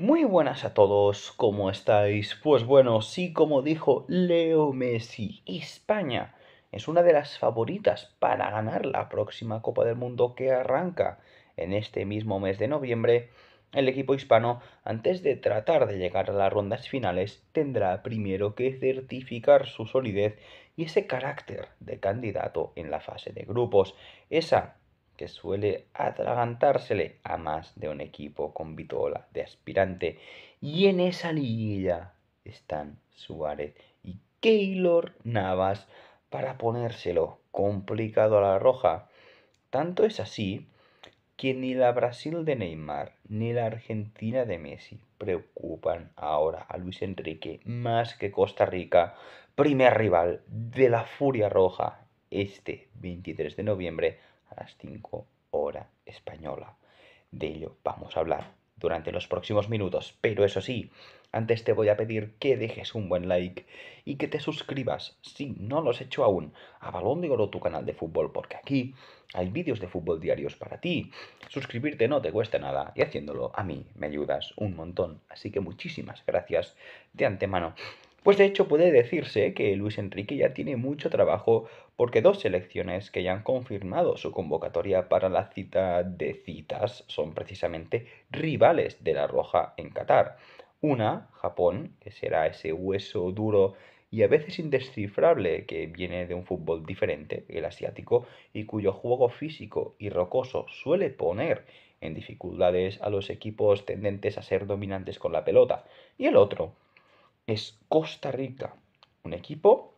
Muy buenas a todos, ¿cómo estáis? Pues bueno, sí, como dijo Leo Messi, España es una de las favoritas para ganar la próxima Copa del Mundo que arranca en este mismo mes de noviembre. El equipo hispano, antes de tratar de llegar a las rondas finales, tendrá primero que certificar su solidez y ese carácter de candidato en la fase de grupos. Esa que suele atragantársele a más de un equipo con vitola de aspirante. Y en esa liguilla están Suárez y Keylor Navas para ponérselo complicado a la roja. Tanto es así que ni la Brasil de Neymar ni la Argentina de Messi preocupan ahora a Luis Enrique más que Costa Rica, primer rival de la Furia Roja, este 23 de noviembre a las 5 hora española. De ello vamos a hablar durante los próximos minutos, pero eso sí, antes te voy a pedir que dejes un buen like y que te suscribas, si no lo has hecho aún, a Balón de Oro, tu canal de fútbol, porque aquí hay vídeos de fútbol diarios para ti. Suscribirte no te cuesta nada y haciéndolo a mí me ayudas un montón. Así que muchísimas gracias de antemano. Pues de hecho puede decirse que Luis Enrique ya tiene mucho trabajo porque dos selecciones que ya han confirmado su convocatoria para la cita de citas son precisamente rivales de la Roja en Qatar. Una, Japón, que será ese hueso duro y a veces indescifrable que viene de un fútbol diferente, el asiático, y cuyo juego físico y rocoso suele poner en dificultades a los equipos tendentes a ser dominantes con la pelota. Y el otro, es Costa Rica, un equipo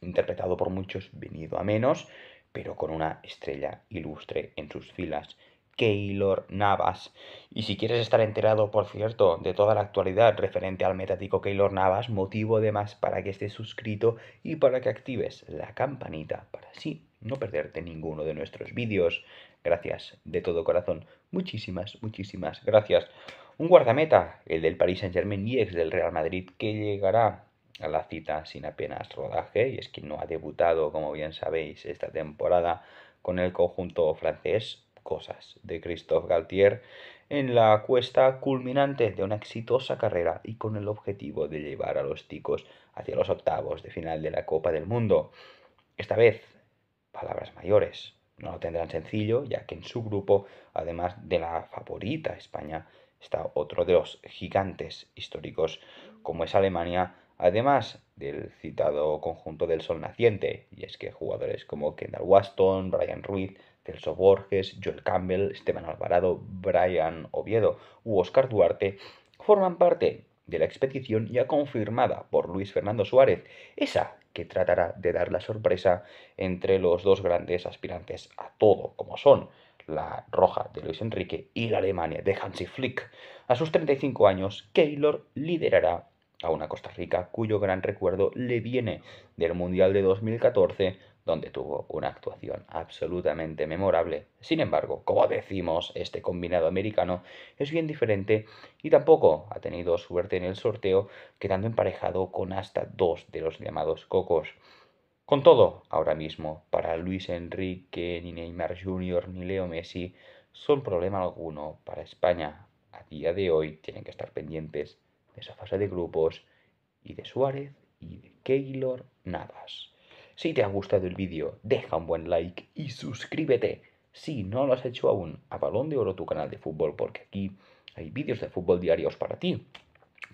interpretado por muchos venido a menos, pero con una estrella ilustre en sus filas, Keylor Navas. Y si quieres estar enterado, por cierto, de toda la actualidad referente al metático Keylor Navas, motivo además para que estés suscrito y para que actives la campanita para así no perderte ninguno de nuestros vídeos. Gracias de todo corazón. Muchísimas, muchísimas gracias. Un guardameta, el del Paris Saint-Germain y ex del Real Madrid, que llegará a la cita sin apenas rodaje, y es que no ha debutado, como bien sabéis, esta temporada con el conjunto francés. Cosas de Christophe Galtier en la cuesta culminante de una exitosa carrera y con el objetivo de llevar a los ticos hacia los octavos de final de la Copa del Mundo. Esta vez, palabras mayores. No lo tendrán sencillo, ya que en su grupo, además de la favorita España, está otro de los gigantes históricos como es Alemania, además del citado conjunto del sol naciente, y es que jugadores como Kendall Waston, Brian Ruiz, Celso Borges, Joel Campbell, Esteban Alvarado, Brian Oviedo u Oscar Duarte forman parte de la expedición ya confirmada por Luis Fernando Suárez, esa que tratará de dar la sorpresa entre los dos grandes aspirantes a todo, como son la roja de Luis Enrique y la Alemania de Hansi Flick. A sus 35 años, Keylor liderará a una Costa Rica cuyo gran recuerdo le viene del Mundial de 2014, donde tuvo una actuación absolutamente memorable. Sin embargo, como decimos, este combinado americano es bien diferente y tampoco ha tenido suerte en el sorteo, quedando emparejado con hasta dos de los llamados cocos. Con todo, ahora mismo, para Luis Enrique, ni Neymar Jr., ni Leo Messi, son problema alguno para España. A día de hoy tienen que estar pendientes de esa fase de grupos y de Suárez y de Keylor Navas. Si te ha gustado el vídeo, deja un buen like y suscríbete si no lo has hecho aún a Balón de Oro tu canal de fútbol, porque aquí hay vídeos de fútbol diarios para ti.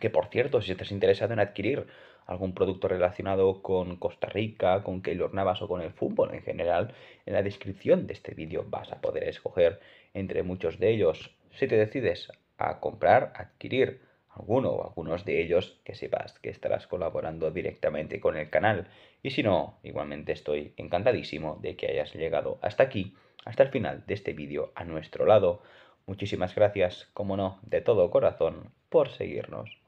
Que por cierto, si estás interesado en adquirir algún producto relacionado con Costa Rica, con Keylor Navas o con el fútbol en general, en la descripción de este vídeo vas a poder escoger entre muchos de ellos. Si te decides a comprar, adquirir alguno o algunos de ellos, que sepas que estarás colaborando directamente con el canal. Y si no, igualmente estoy encantadísimo de que hayas llegado hasta aquí, hasta el final de este vídeo a nuestro lado. Muchísimas gracias, como no, de todo corazón, por seguirnos.